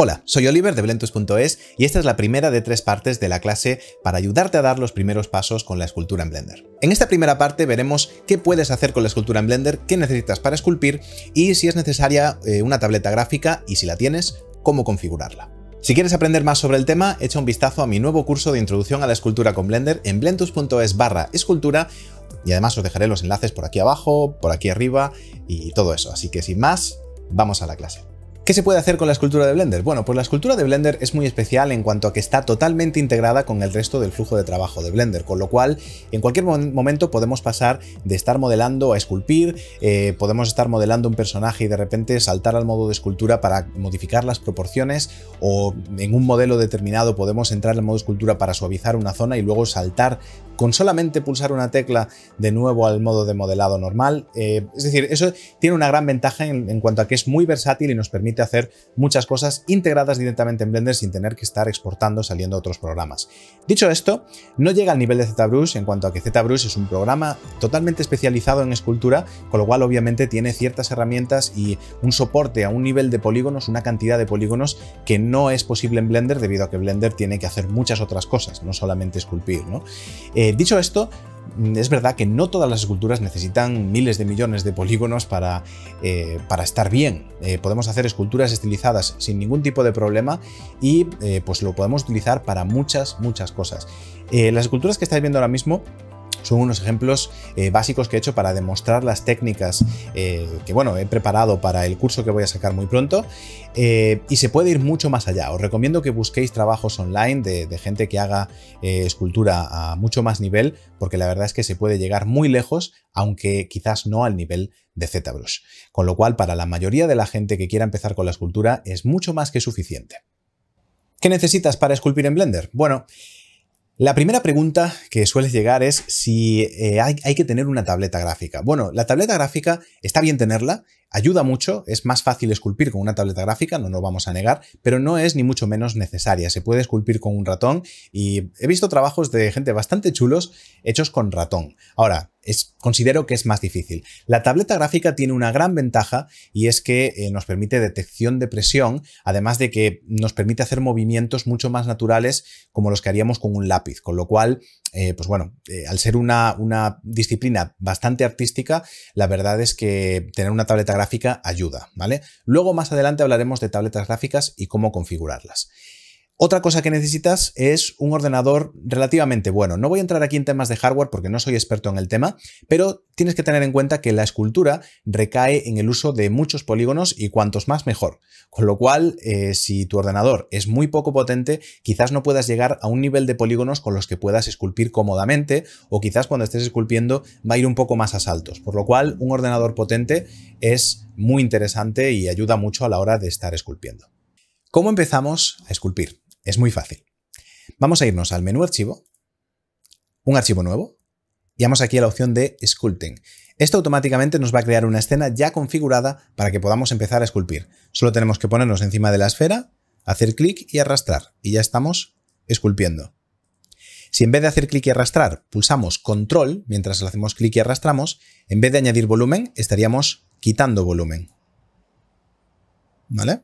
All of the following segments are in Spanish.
Hola, soy Oliver de Blentus.es y esta es la primera de tres partes de la clase para ayudarte a dar los primeros pasos con la escultura en Blender. En esta primera parte veremos qué puedes hacer con la escultura en Blender, qué necesitas para esculpir y si es necesaria eh, una tableta gráfica y si la tienes, cómo configurarla. Si quieres aprender más sobre el tema, echa un vistazo a mi nuevo curso de introducción a la escultura con Blender en blentus.es barra escultura y además os dejaré los enlaces por aquí abajo, por aquí arriba y todo eso. Así que sin más, vamos a la clase. ¿Qué se puede hacer con la escultura de Blender? Bueno, pues la escultura de Blender es muy especial en cuanto a que está totalmente integrada con el resto del flujo de trabajo de Blender, con lo cual en cualquier momento podemos pasar de estar modelando a esculpir, eh, podemos estar modelando un personaje y de repente saltar al modo de escultura para modificar las proporciones o en un modelo determinado podemos entrar al modo de escultura para suavizar una zona y luego saltar con solamente pulsar una tecla de nuevo al modo de modelado normal. Eh, es decir, eso tiene una gran ventaja en, cuanto a que es muy versátil y nos permite hacer muchas cosas integradas directamente en Blender sin tener que estar exportando saliendo a otros programas. Dicho esto, no llega al nivel de ZBrush en cuanto a que ZBrush es un programa totalmente especializado en escultura, con lo cual obviamente tiene ciertas herramientas y un soporte a un nivel de polígonos, una cantidad de polígonos que no es posible en Blender debido a que Blender tiene que hacer muchas otras cosas, no solamente esculpir. ¿no? Eh, eh, dicho esto, mm, es verdad que no todas las esculturas necesitan miles de millones de polígonos para, eh, para estar bien. Eh, podemos hacer esculturas estilizadas sin ningún tipo de problema y pues lo podemos utilizar para muchas, muchas cosas. las esculturas que estáis viendo ahora mismo son unos ejemplos eh, básicos que he hecho para demostrar las técnicas eh, que bueno he preparado para el curso que voy a sacar muy pronto eh, y se puede ir mucho más allá os recomiendo que busquéis trabajos online de, de gente que haga escultura a mucho más nivel porque la verdad es que se puede llegar muy lejos aunque quizás no al nivel de ZBrush con lo cual para la mayoría de la gente que quiera empezar con la escultura es mucho más que suficiente ¿Qué necesitas para esculpir en Blender? Bueno, la primera pregunta que suele llegar es si eh, hay, hay, que tener una tableta gráfica. Bueno, la tableta gráfica está bien tenerla, ayuda mucho, es más fácil esculpir con una tableta gráfica, no lo vamos a negar, pero no es ni mucho menos necesaria. Se puede esculpir con un ratón y he visto trabajos de gente bastante chulos hechos con ratón. Ahora, considero que es más difícil. La tableta gráfica tiene una gran ventaja y es que eh, nos permite detección de presión, además de que nos permite hacer movimientos mucho más naturales como los que haríamos con un lápiz, con lo cual, eh, pues bueno, eh, al ser una, una, disciplina bastante artística, la verdad es que tener una tableta gráfica ayuda, ¿vale? Luego más adelante hablaremos de tabletas gráficas y cómo configurarlas. Otra cosa que necesitas es un ordenador relativamente bueno. No voy a entrar aquí en temas de hardware porque no soy experto en el tema, pero tienes que tener en cuenta que la escultura recae en el uso de muchos polígonos y cuantos más mejor. Con lo cual, eh, si tu ordenador es muy poco potente, quizás no puedas llegar a un nivel de polígonos con los que puedas esculpir cómodamente o quizás cuando estés esculpiendo va a ir un poco más a saltos. Por lo cual, un ordenador potente es muy interesante y ayuda mucho a la hora de estar esculpiendo. ¿Cómo empezamos a esculpir? Es muy fácil. Vamos a irnos al menú archivo, un archivo nuevo, y vamos aquí a la opción de Sculpting. Esto automáticamente nos va a crear una escena ya configurada para que podamos empezar a esculpir. Solo tenemos que ponernos encima de la esfera, hacer clic y arrastrar, y ya estamos esculpiendo. Si en vez de hacer clic y arrastrar pulsamos control mientras hacemos clic y arrastramos, en vez de añadir volumen estaríamos quitando volumen. ¿Vale?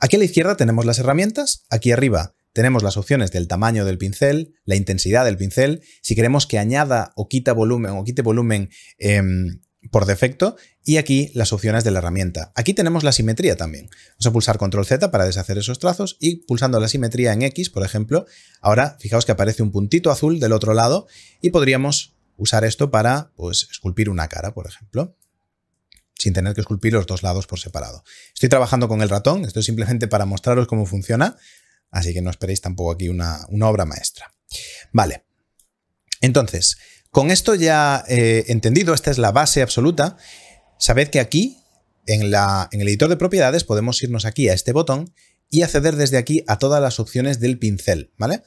Aquí a la izquierda tenemos las herramientas, aquí arriba tenemos las opciones del tamaño del pincel, la intensidad del pincel, si queremos que añada o quita volumen o quite volumen em, por defecto y aquí las opciones de la herramienta. Aquí tenemos la simetría también. Vamos a pulsar control Z para deshacer esos trazos y pulsando la simetría en X, por ejemplo, ahora fijaos que aparece un puntito azul del otro lado y podríamos usar esto para pues, esculpir una cara, por ejemplo sin tener que esculpir los dos lados por separado. Estoy trabajando con el ratón, esto es simplemente para mostraros cómo funciona, así que no esperéis tampoco aquí una, obra maestra. Vale, entonces, con esto ya eh, entendido, esta es la base absoluta, sabed que aquí, en, en el editor de propiedades, podemos irnos aquí a este botón y acceder desde aquí a todas las opciones del pincel, ¿vale?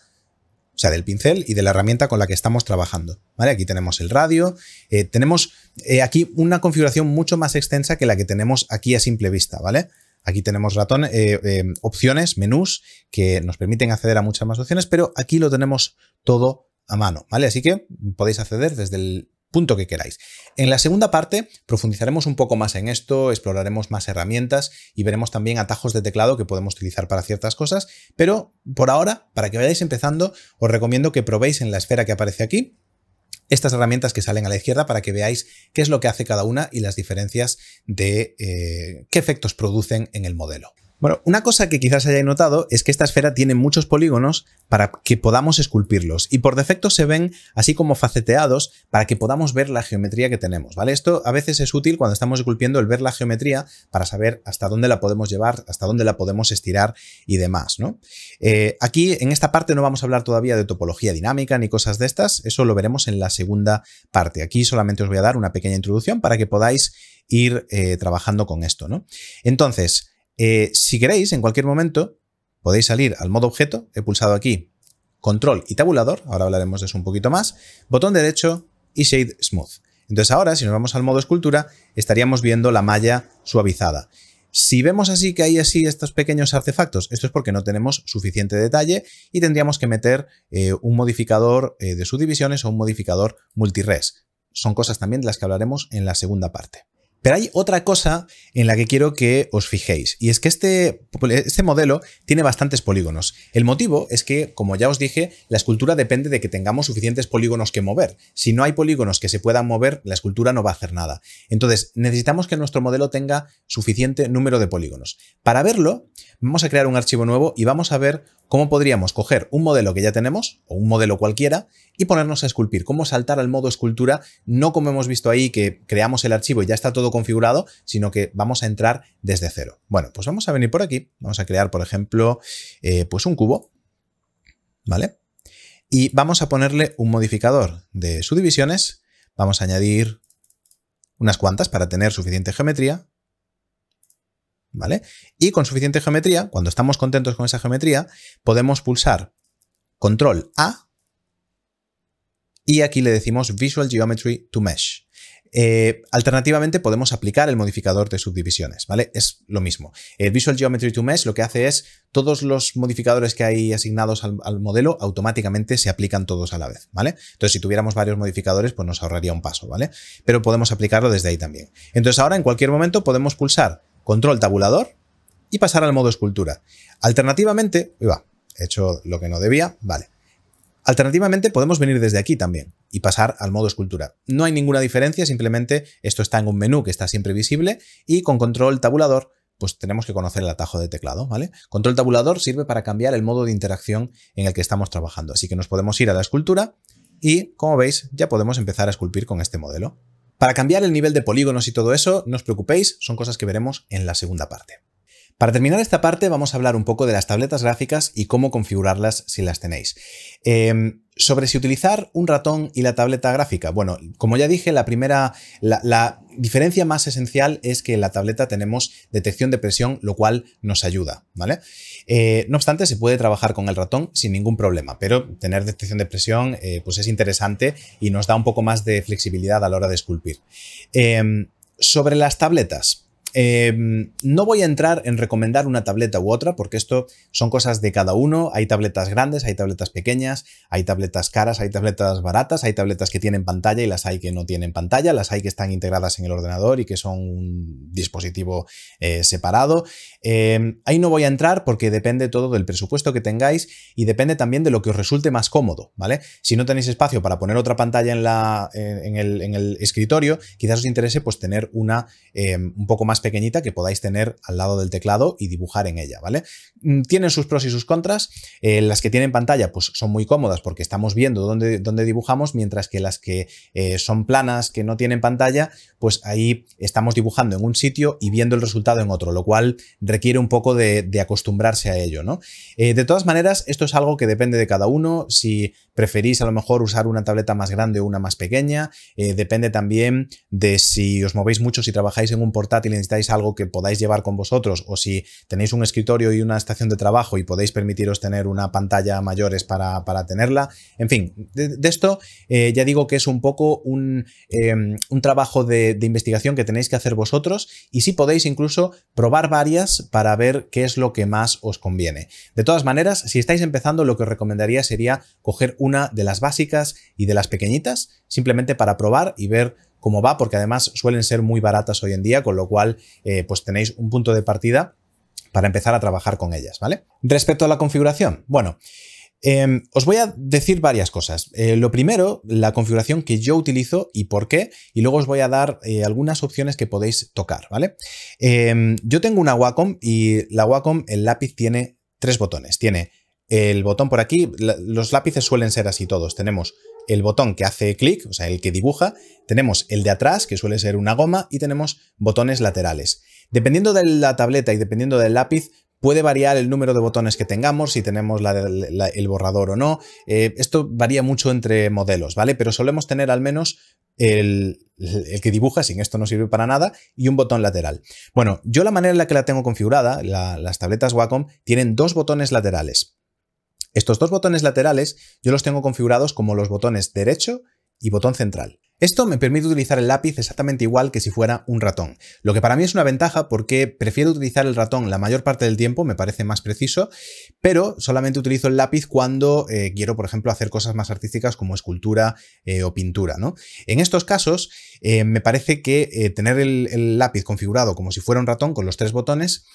o sea, del pincel y de la herramienta con la que estamos trabajando. ¿vale? Aquí tenemos el radio, eh, tenemos eh, aquí una configuración mucho más extensa que la que tenemos aquí a simple vista, ¿vale? Aquí tenemos ratón, eh, opciones, menús, que nos permiten acceder a muchas más opciones, pero aquí lo tenemos todo a mano, ¿vale? Así que podéis acceder desde el punto que queráis. En la segunda parte profundizaremos un poco más en esto, exploraremos más herramientas y veremos también atajos de teclado que podemos utilizar para ciertas cosas, pero por ahora, para que vayáis empezando, os recomiendo que probéis en la esfera que aparece aquí estas herramientas que salen a la izquierda para que veáis qué es lo que hace cada una y las diferencias de eh, qué efectos producen en el modelo. Bueno, una cosa que quizás hayáis notado es que esta esfera tiene muchos polígonos para que podamos esculpirlos y por defecto se ven así como faceteados para que podamos ver la geometría que tenemos, ¿vale? Esto a veces es útil cuando estamos esculpiendo el ver la geometría para saber hasta dónde la podemos llevar, hasta dónde la podemos estirar y demás, ¿no? Eh, aquí en esta parte no vamos a hablar todavía de topología dinámica ni cosas de estas, eso lo veremos en la segunda parte. Aquí solamente os voy a dar una pequeña introducción para que podáis ir eh, trabajando con esto, ¿no? Entonces, eh, si queréis, en cualquier momento, podéis salir al modo objeto. He pulsado aquí control y tabulador, ahora hablaremos de eso un poquito más, botón derecho y shade smooth. Entonces ahora, si nos vamos al modo escultura, estaríamos viendo la malla suavizada. Si vemos así que hay así estos pequeños artefactos, esto es porque no tenemos suficiente detalle y tendríamos que meter eh, un modificador eh, de subdivisiones o un modificador multires. Son cosas también de las que hablaremos en la segunda parte. Pero hay otra cosa en la que quiero que os fijéis, y es que este, este, modelo tiene bastantes polígonos. El motivo es que, como ya os dije, la escultura depende de que tengamos suficientes polígonos que mover. Si no hay polígonos que se puedan mover, la escultura no va a hacer nada. Entonces, necesitamos que nuestro modelo tenga suficiente número de polígonos. Para verlo, vamos a crear un archivo nuevo y vamos a ver cómo podríamos coger un modelo que ya tenemos, o un modelo cualquiera, y ponernos a esculpir, cómo saltar al modo escultura, no como hemos visto ahí que creamos el archivo y ya está todo configurado, sino que vamos a entrar desde cero. Bueno, pues vamos a venir por aquí, vamos a crear, por ejemplo, eh, pues un cubo, ¿vale? Y vamos a ponerle un modificador de subdivisiones, vamos a añadir unas cuantas para tener suficiente geometría, ¿vale? Y con suficiente geometría, cuando estamos contentos con esa geometría, podemos pulsar control A y aquí le decimos Visual Geometry to Mesh. Eh, alternativamente podemos aplicar el modificador de subdivisiones, ¿vale? Es lo mismo. El eh, Visual Geometry to Mesh lo que hace es todos los modificadores que hay asignados al, modelo automáticamente se aplican todos a la vez, ¿vale? Entonces si tuviéramos varios modificadores pues nos ahorraría un paso, ¿vale? Pero podemos aplicarlo desde ahí también. Entonces ahora en cualquier momento podemos pulsar control tabulador y pasar al modo escultura. Alternativamente, he hecho lo que no debía, vale. Alternativamente podemos venir desde aquí también y pasar al modo escultura. No hay ninguna diferencia, simplemente esto está en un menú que está siempre visible y con control tabulador pues tenemos que conocer el atajo de teclado, ¿vale? Control tabulador sirve para cambiar el modo de interacción en el que estamos trabajando, así que nos podemos ir a la escultura y, como veis, ya podemos empezar a esculpir con este modelo. Para cambiar el nivel de polígonos y todo eso, no os preocupéis, son cosas que veremos en la segunda parte. Para terminar esta parte vamos a hablar un poco de las tabletas gráficas y cómo configurarlas si las tenéis. Em, sobre si utilizar un ratón y la tableta gráfica. Bueno, como ya dije, la primera, la, diferencia más esencial es que en la tableta tenemos detección de presión, lo cual nos ayuda, ¿vale? Eh, no obstante, se puede trabajar con el ratón sin ningún problema, pero tener detección de presión eh, pues es interesante y nos da un poco más de flexibilidad a la hora de esculpir. Em, sobre las tabletas, Em, no voy a entrar en recomendar una tableta u otra, porque esto son cosas de cada uno. Hay tabletas grandes, hay tabletas pequeñas, hay tabletas caras, hay tabletas baratas, hay tabletas que tienen pantalla y las hay que no tienen pantalla, las hay que están integradas en el ordenador y que son un dispositivo eh, separado. Em, ahí no voy a entrar porque depende todo del presupuesto que tengáis y depende también de lo que os resulte más cómodo, ¿vale? Si no tenéis espacio para poner otra pantalla en, la, el, en el, escritorio, quizás os interese pues tener una em, un poco más pequeñita que podáis tener al lado del teclado y dibujar en ella, ¿vale? Mm, tienen sus pros y sus contras. Eh, las que tienen pantalla, pues son muy cómodas porque estamos viendo dónde, dónde dibujamos, mientras que las que eh, son planas, que no tienen pantalla, pues ahí estamos dibujando en un sitio y viendo el resultado en otro, lo cual requiere un poco de, acostumbrarse a ello, ¿no? Eh, de todas maneras, esto es algo que depende de cada uno. Si preferís a lo mejor usar una tableta más grande o una más pequeña, depende también de si os movéis mucho, si trabajáis en un portátil y necesitáis algo que podáis llevar con vosotros o si tenéis un escritorio y una estación de trabajo y podéis permitiros tener una pantalla mayores para, para tenerla. En fin, de, esto eh, ya digo que es un poco eh, un, trabajo de, de, investigación que tenéis que hacer vosotros y si podéis incluso probar varias para ver qué es lo que más os conviene. De todas maneras, si estáis empezando, lo que os recomendaría sería coger una de las básicas y de las pequeñitas simplemente para probar y ver cómo va, porque además suelen ser muy baratas hoy en día, con lo cual eh, pues tenéis un punto de partida para empezar a trabajar con ellas, ¿vale? Respecto a la configuración, bueno, em, os voy a decir varias cosas. Eh, lo primero, la configuración que yo utilizo y por qué, y luego os voy a dar eh, algunas opciones que podéis tocar, ¿vale? Em, yo tengo una Wacom y la Wacom, el lápiz tiene tres botones. Tiene el botón por aquí, los lápices suelen ser así todos. Tenemos el botón que hace clic, o sea, el que dibuja, tenemos el de atrás, que suele ser una goma, y tenemos botones laterales. Dependiendo de la tableta y dependiendo del lápiz, Puede variar el número de botones que tengamos, si tenemos el borrador o no. Eh, esto varía mucho entre modelos, ¿vale? Pero solemos tener al menos el, que dibuja, sin esto no sirve para nada, y un botón lateral. Bueno, yo la manera en la que la tengo configurada, las tabletas Wacom tienen dos botones laterales. Estos dos botones laterales yo los tengo configurados como los botones derecho y botón central. Esto me permite utilizar el lápiz exactamente igual que si fuera un ratón, lo que para mí es una ventaja porque prefiero utilizar el ratón la mayor parte del tiempo, me parece más preciso, pero solamente utilizo el lápiz cuando eh, quiero, por ejemplo, hacer cosas más artísticas como escultura eh, o pintura. En estos casos, eh, me parece que tener el, el, lápiz configurado como si fuera un ratón con los tres botones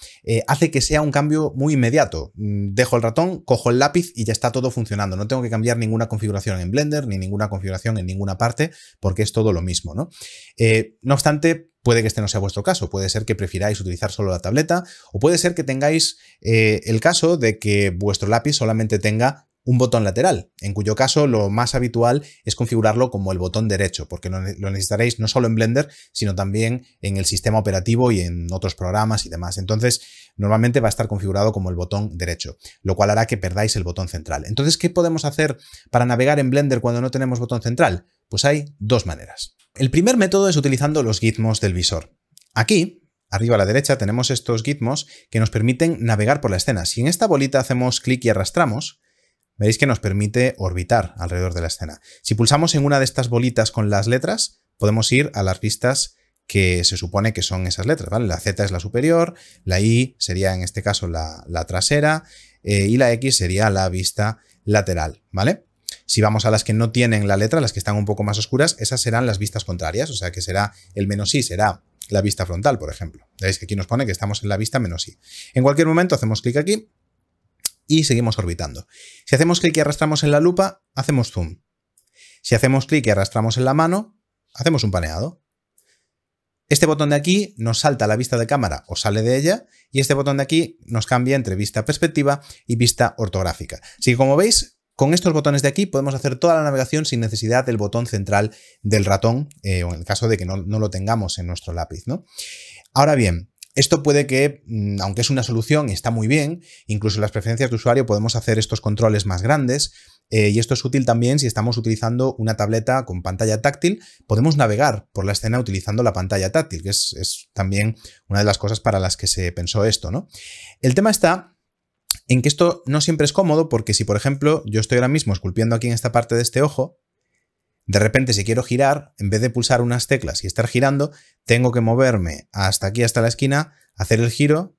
hace que sea un cambio muy inmediato. Mm, dejo el ratón, cojo el lápiz y ya está todo funcionando. No tengo que cambiar ninguna configuración en Blender ni ninguna configuración en ninguna parte porque que es todo lo mismo, ¿no? Eh, no obstante, puede que este no sea vuestro caso, puede ser que prefiráis utilizar solo la tableta o puede ser que tengáis eh, el caso de que vuestro lápiz solamente tenga un botón lateral, en cuyo caso lo más habitual es configurarlo como el botón derecho, porque lo necesitaréis no solo en Blender, sino también en el sistema operativo y en otros programas y demás. Entonces, normalmente va a estar configurado como el botón derecho, lo cual hará que perdáis el botón central. Entonces, ¿qué podemos hacer para navegar en Blender cuando no tenemos botón central? Pues hay dos maneras. El primer método es utilizando los gizmos del visor. Aquí, arriba a la derecha, tenemos estos gizmos que nos permiten navegar por la escena. Si en esta bolita hacemos clic y arrastramos, veréis que nos permite orbitar alrededor de la escena. Si pulsamos en una de estas bolitas con las letras, podemos ir a las vistas que se supone que son esas letras, La Z es la superior, la Y sería en este caso la, trasera eh, y la X sería la vista lateral, ¿vale? Si vamos a las que no tienen la letra, las que están un poco más oscuras, esas serán las vistas contrarias, o sea que será el menos i, será la vista frontal, por ejemplo. Veis que aquí nos pone que estamos en la vista menos i. En cualquier momento hacemos clic aquí y seguimos orbitando. Si hacemos clic y arrastramos en la lupa, hacemos zoom. Si hacemos clic y arrastramos en la mano, hacemos un paneado. Este botón de aquí nos salta a la vista de cámara o sale de ella y este botón de aquí nos cambia entre vista perspectiva y vista ortográfica. Así que como veis, con estos botones de aquí podemos hacer toda la navegación sin necesidad del botón central del ratón, eh, o en el caso de que no, lo tengamos en nuestro lápiz. ¿no? Ahora bien, esto puede que, mm, aunque es una solución, está muy bien, incluso en las preferencias de usuario podemos hacer estos controles más grandes, eh, y esto es útil también si estamos utilizando una tableta con pantalla táctil, podemos navegar por la escena utilizando la pantalla táctil, que es, es también una de las cosas para las que se pensó esto. ¿no? El tema está en que esto no siempre es cómodo porque si, por ejemplo, yo estoy ahora mismo esculpiendo aquí en esta parte de este ojo, de repente si quiero girar, en vez de pulsar unas teclas y estar girando, tengo que moverme hasta aquí, hasta la esquina, hacer el giro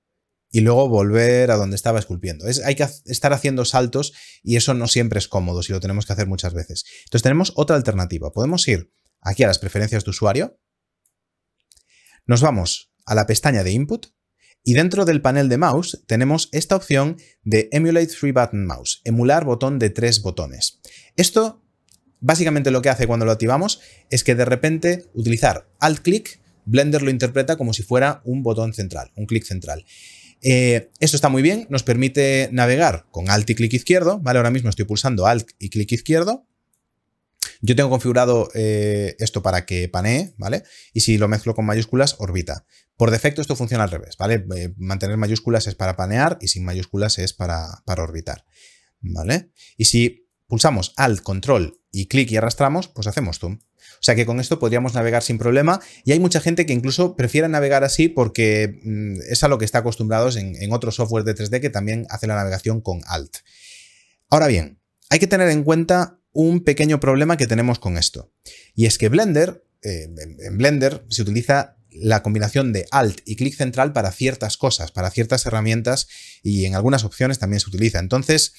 y luego volver a donde estaba esculpiendo. Es, hay que estar haciendo saltos y eso no siempre es cómodo si lo tenemos que hacer muchas veces. Entonces tenemos otra alternativa. Podemos ir aquí a las preferencias de usuario. Nos vamos a la pestaña de input y dentro del panel de mouse tenemos esta opción de Emulate three Button Mouse, emular botón de tres botones. Esto básicamente lo que hace cuando lo activamos es que de repente utilizar Alt Click, Blender lo interpreta como si fuera un botón central, un clic central. Eh, esto está muy bien, nos permite navegar con Alt y clic izquierdo, ¿vale? Ahora mismo estoy pulsando Alt y clic izquierdo yo tengo configurado eh, esto para que panee, ¿vale? Y si lo mezclo con mayúsculas, orbita. Por defecto esto funciona al revés, ¿vale? Eh, mantener mayúsculas es para panear y sin mayúsculas es para, para orbitar, ¿vale? Y si pulsamos Alt, Control y clic y arrastramos, pues hacemos zoom. O sea que con esto podríamos navegar sin problema y hay mucha gente que incluso prefiere navegar así porque mm, es a lo que está acostumbrados en, en otro software de 3D que también hace la navegación con Alt. Ahora bien, hay que tener en cuenta un pequeño problema que tenemos con esto. Y es que Blender, eh, en Blender se utiliza la combinación de Alt y clic central para ciertas cosas, para ciertas herramientas y en algunas opciones también se utiliza. Entonces,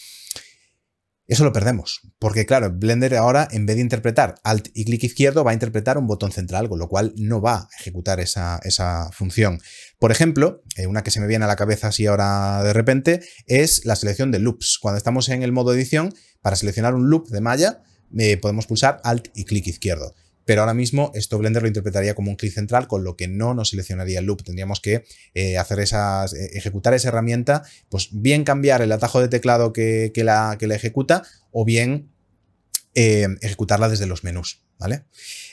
eso lo perdemos, porque claro, Blender ahora en vez de interpretar Alt y clic izquierdo va a interpretar un botón central, con lo cual no va a ejecutar esa, esa función. Por ejemplo, eh, una que se me viene a la cabeza así ahora de repente es la selección de loops. Cuando estamos en el modo edición, para seleccionar un loop de malla, eh, podemos pulsar Alt y clic izquierdo. Pero ahora mismo esto Blender lo interpretaría como un clic central, con lo que no nos seleccionaría el loop. Tendríamos que eh, hacer esas, ejecutar esa herramienta, pues bien cambiar el atajo de teclado que, la, que la ejecuta o bien eh, ejecutarla desde los menús, ¿vale?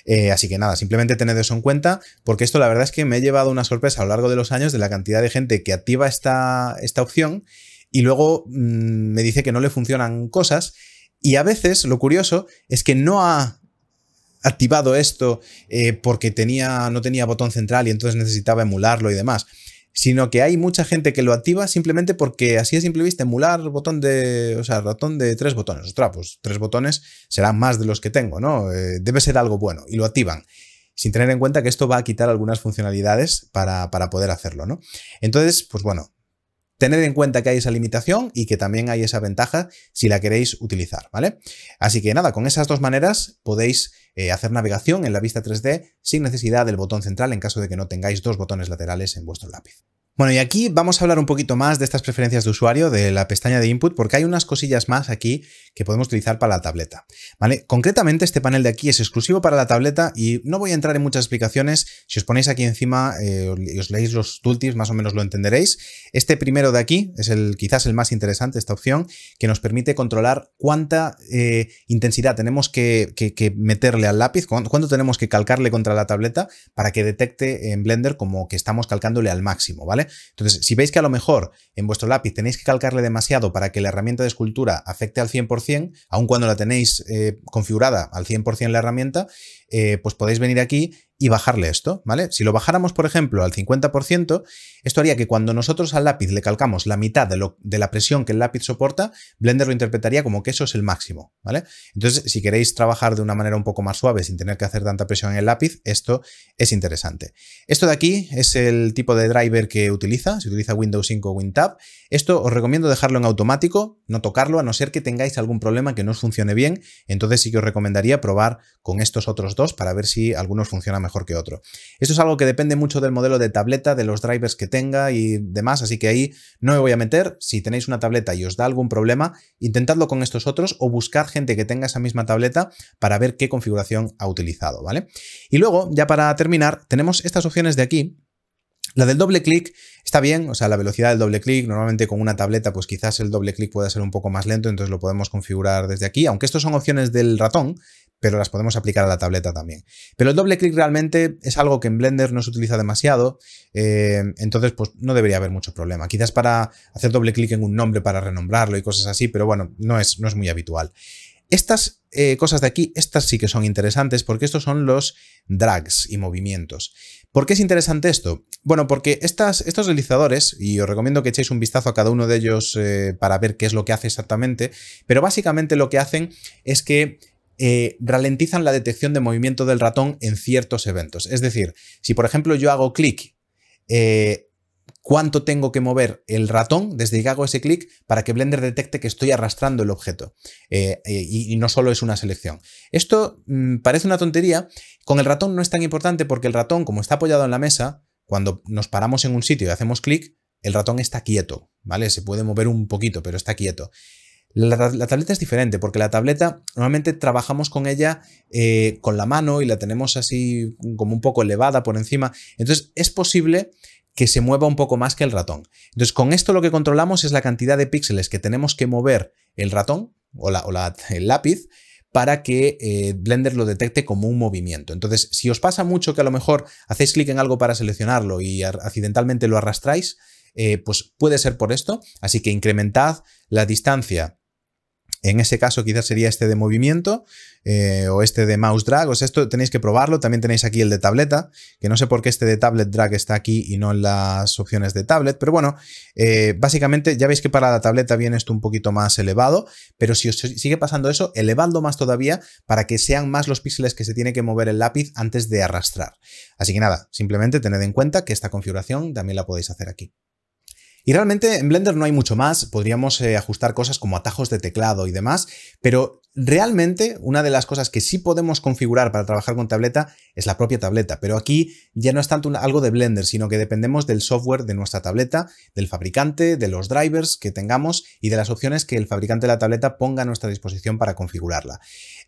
Eh, así que nada, simplemente tened eso en cuenta, porque esto la verdad es que me he llevado una sorpresa a lo largo de los años de la cantidad de gente que activa esta, esta opción y luego mm, me dice que no le funcionan cosas. Y a veces lo curioso es que no ha activado esto eh, porque tenía, no tenía botón central y entonces necesitaba emularlo y demás sino que hay mucha gente que lo activa simplemente porque así es simple vista emular botón de, o sea, ratón de tres botones. Ostras, pues tres botones serán más de los que tengo, ¿no? Eh, debe ser algo bueno y lo activan sin tener en cuenta que esto va a quitar algunas funcionalidades para, para poder hacerlo, ¿no? Entonces, pues bueno, Tened en cuenta que hay esa limitación y que también hay esa ventaja si la queréis utilizar, ¿vale? Así que nada, con esas dos maneras podéis eh, hacer navegación en la vista 3D sin necesidad del botón central en caso de que no tengáis dos botones laterales en vuestro lápiz. Bueno, y aquí vamos a hablar un poquito más de estas preferencias de usuario de la pestaña de input, porque hay unas cosillas más aquí que podemos utilizar para la tableta. ¿vale? Concretamente, este panel de aquí es exclusivo para la tableta y no voy a entrar en muchas explicaciones. Si os ponéis aquí encima y eh, os leéis los tooltips, más o menos lo entenderéis. Este primero de aquí es el quizás el más interesante, esta opción, que nos permite controlar cuánta eh, intensidad tenemos que, que, meterle al lápiz, cuánto tenemos que calcarle contra la tableta para que detecte en Blender como que estamos calcándole al máximo, ¿vale? Entonces, si veis que a lo mejor en vuestro lápiz tenéis que calcarle demasiado para que la herramienta de escultura afecte al 100%, aun cuando la tenéis eh, configurada al 100% la herramienta, eh, pues podéis venir aquí y bajarle esto, ¿vale? Si lo bajáramos, por ejemplo, al 50%, esto haría que cuando nosotros al lápiz le calcamos la mitad de, la presión que el lápiz soporta, Blender lo interpretaría como que eso es el máximo, ¿vale? Entonces, si queréis trabajar de una manera un poco más suave sin tener que hacer tanta presión en el lápiz, esto es interesante. Esto de aquí es el tipo de driver que utiliza, se utiliza Windows 5 o WinTab. Esto os recomiendo dejarlo en automático, no tocarlo, a no ser que tengáis algún problema que no os funcione bien, entonces sí que os recomendaría probar con estos otros dos para ver si algunos funcionan mejor que otro. Esto es algo que depende mucho del modelo de tableta, de los drivers que tenga y demás, así que ahí no me voy a meter. Si tenéis una tableta y os da algún problema, intentadlo con estos otros o buscad gente que tenga esa misma tableta para ver qué configuración ha utilizado, ¿vale? Y luego, ya para terminar, tenemos estas opciones de aquí la del doble clic está bien, o sea, la velocidad del doble clic, normalmente con una tableta pues quizás el doble clic pueda ser un poco más lento, entonces lo podemos configurar desde aquí, aunque estos son opciones del ratón, pero las podemos aplicar a la tableta también. Pero el doble clic realmente es algo que en Blender no se utiliza demasiado, eh, entonces pues no debería haber mucho problema. Quizás para hacer doble clic en un nombre para renombrarlo y cosas así, pero bueno, no es, no es muy habitual. Estas eh, cosas de aquí, estas sí que son interesantes porque estos son los drags y movimientos. ¿Por qué es interesante esto? Bueno, porque estos deslizadores, y os recomiendo que echéis un vistazo a cada uno de ellos eh, para ver qué es lo que hace exactamente, pero básicamente lo que hacen es que eh, ralentizan la detección de movimiento del ratón en ciertos eventos. Es decir, si por ejemplo yo hago clic eh, cuánto tengo que mover el ratón desde que hago ese clic para que Blender detecte que estoy arrastrando el objeto. Eh, eh, y, no solo es una selección. Esto mm, parece una tontería. Con el ratón no es tan importante porque el ratón, como está apoyado en la mesa, cuando nos paramos en un sitio y hacemos clic, el ratón está quieto, ¿vale? Se puede mover un poquito, pero está quieto. La, tableta es diferente, porque la tableta normalmente trabajamos con ella eh, con la mano y la tenemos así como un poco elevada por encima. Entonces es posible que se mueva un poco más que el ratón. Entonces, con esto lo que controlamos es la cantidad de píxeles que tenemos que mover el ratón o, el lápiz para que eh, Blender lo detecte como un movimiento. Entonces, si os pasa mucho que a lo mejor hacéis clic en algo para seleccionarlo y accidentalmente lo arrastráis, eh, pues puede ser por esto. Así que incrementad la distancia en ese caso quizás sería este de movimiento eh, o este de mouse drag. O sea, esto tenéis que probarlo. También tenéis aquí el de tableta, que no sé por qué este de tablet drag está aquí y no en las opciones de tablet. Pero bueno, eh, básicamente ya veis que para la tableta viene esto un poquito más elevado. Pero si os sigue pasando eso, elevadlo más todavía para que sean más los píxeles que se tiene que mover el lápiz antes de arrastrar. Así que nada, simplemente tened en cuenta que esta configuración también la podéis hacer aquí. Y realmente en Blender no hay mucho más, podríamos eh, ajustar cosas como atajos de teclado y demás, pero Realmente, una de las cosas que sí podemos configurar para trabajar con tableta es la propia tableta, pero aquí ya no es tanto algo de Blender, sino que dependemos del software de nuestra tableta, del fabricante, de los drivers que tengamos y de las opciones que el fabricante de la tableta ponga a nuestra disposición para configurarla.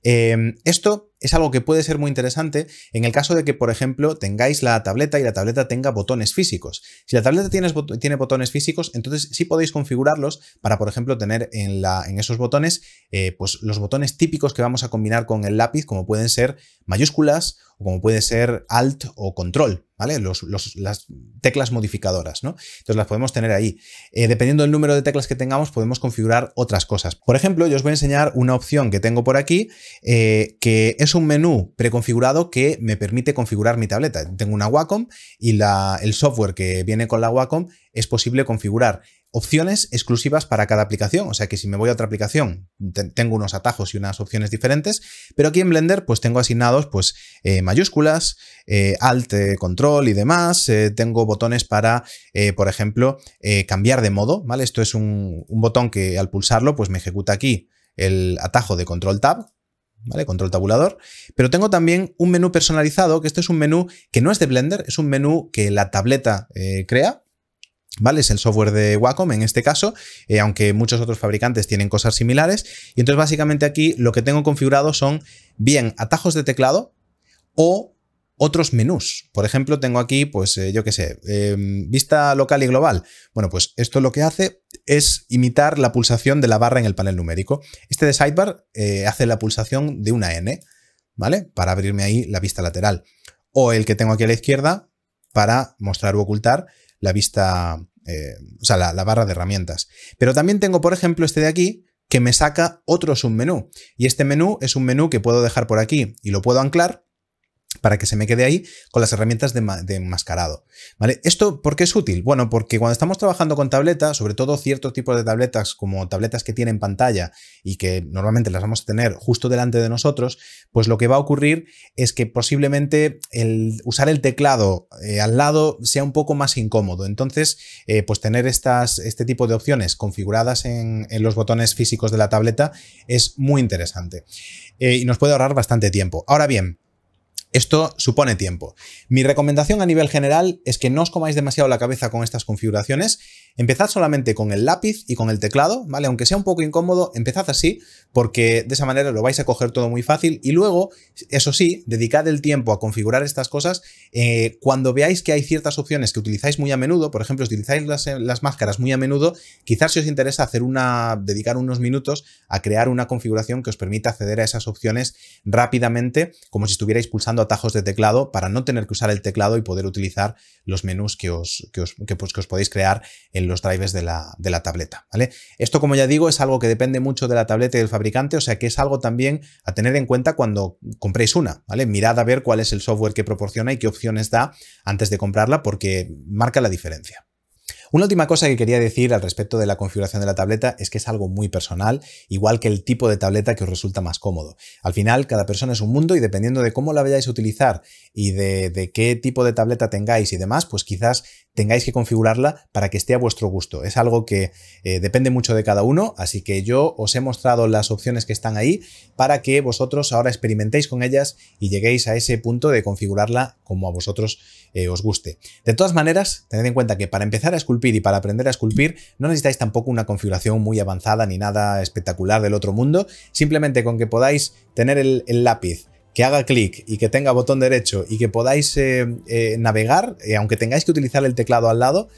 Em, esto es algo que puede ser muy interesante en el caso de que, por ejemplo, tengáis la tableta y la tableta tenga botones físicos. Si la tableta tiene, tiene botones físicos, entonces sí podéis configurarlos para, por ejemplo, tener en, la, en esos botones eh, pues los botones típicos que vamos a combinar con el lápiz, como pueden ser mayúsculas o como puede ser Alt o Control, ¿vale? Los, las teclas modificadoras, ¿no? Entonces las podemos tener ahí. Eh, dependiendo del número de teclas que tengamos, podemos configurar otras cosas. Por ejemplo, yo os voy a enseñar una opción que tengo por aquí, eh, que es un menú preconfigurado que me permite configurar mi tableta. Tengo una Wacom y el software que viene con la Wacom es posible configurar opciones exclusivas para cada aplicación. O sea que si me voy a otra aplicación, tengo unos atajos y unas opciones diferentes, pero aquí en Blender pues tengo asignados pues eh, mayúsculas, eh, alt, eh, control y demás. tengo botones para, por ejemplo, cambiar de modo, ¿vale? Esto es un, botón que al pulsarlo pues me ejecuta aquí el atajo de control tab, ¿Vale? Control tabulador. Pero tengo también un menú personalizado, que esto es un menú que no es de Blender, es un menú que la tableta crea, ¿Vale? Es el software de Wacom en este caso, eh, aunque muchos otros fabricantes tienen cosas similares. Y entonces básicamente aquí lo que tengo configurado son bien atajos de teclado o otros menús. Por ejemplo, tengo aquí, pues eh, yo qué sé, em, vista local y global. Bueno, pues esto lo que hace es imitar la pulsación de la barra en el panel numérico. Este de sidebar eh, hace la pulsación de una N, ¿vale? Para abrirme ahí la vista lateral. O el que tengo aquí a la izquierda para mostrar u ocultar la vista, eh, o sea, la, la barra de herramientas. Pero también tengo, por ejemplo, este de aquí, que me saca otro submenú. Y este menú es un menú que puedo dejar por aquí y lo puedo anclar para que se me quede ahí con las herramientas de, enmascarado. ¿Vale? ¿Esto por qué es útil? Bueno, porque cuando estamos trabajando con tabletas, sobre todo ciertos tipos de tabletas como tabletas que tienen pantalla y que normalmente las vamos a tener justo delante de nosotros, pues lo que va a ocurrir es que posiblemente el usar el teclado eh, al lado sea un poco más incómodo. Entonces, eh, pues tener estas, este tipo de opciones configuradas en, los botones físicos de la tableta es muy interesante eh, y nos puede ahorrar bastante tiempo. Ahora bien, esto supone tiempo. Mi recomendación a nivel general es que no os comáis demasiado la cabeza con estas configuraciones. Empezad solamente con el lápiz y con el teclado, ¿vale? Aunque sea un poco incómodo, empezad así porque de esa manera lo vais a coger todo muy fácil y luego, eso sí, dedicad el tiempo a configurar estas cosas. Eh, cuando veáis que hay ciertas opciones que utilizáis muy a menudo, por ejemplo, utilizáis eh, las, máscaras muy a menudo, quizás si os interesa hacer una, dedicar unos minutos a crear una configuración que os permita acceder a esas opciones rápidamente, como si estuvierais pulsando atajos de teclado para no tener que usar el teclado y poder utilizar los menús que os, que os, pues, os podéis crear en los drivers de la, de la tableta. ¿vale? Esto, como ya digo, es algo que depende mucho de la tableta y del fabricante, o sea que es algo también a tener en cuenta cuando compréis una. ¿vale? Mirad a ver cuál es el software que proporciona y qué opciones da antes de comprarla porque marca la diferencia. Una última cosa que quería decir al respecto de la configuración de la tableta es que es algo muy personal, igual que el tipo de tableta que os resulta más cómodo. Al final, cada persona es un mundo y dependiendo de cómo la vayáis a utilizar y de, de qué tipo de tableta tengáis y demás, pues quizás tengáis que configurarla para que esté a vuestro gusto. Es algo que eh, depende mucho de cada uno, así que yo os he mostrado las opciones que están ahí para que vosotros ahora experimentéis con ellas y lleguéis a ese punto de configurarla como a vosotros eh, os guste. De todas maneras, tened en cuenta que para empezar a esculpir y para aprender a esculpir no necesitáis tampoco una configuración muy avanzada ni nada espectacular del otro mundo, simplemente con que podáis tener el, el lápiz, que haga clic y que tenga botón derecho y que podáis eh, eh, navegar, eh, aunque tengáis que utilizar el teclado al lado,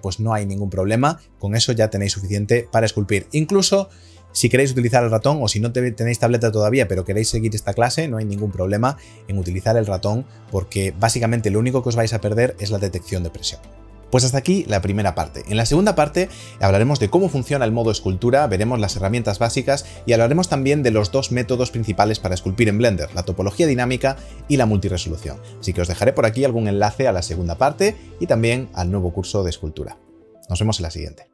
pues no hay ningún problema. Con eso ya tenéis suficiente para esculpir. Incluso si queréis utilizar el ratón o si no tenéis tableta todavía pero queréis seguir esta clase, no hay ningún problema en utilizar el ratón porque básicamente lo único que os vais a perder es la detección de presión. Pues hasta aquí la primera parte. En la segunda parte hablaremos de cómo funciona el modo escultura, veremos las herramientas básicas y hablaremos también de los dos métodos principales para esculpir en Blender, la topología dinámica y la multiresolución. Así que os dejaré por aquí algún enlace a la segunda parte y también al nuevo curso de escultura. Nos vemos en la siguiente.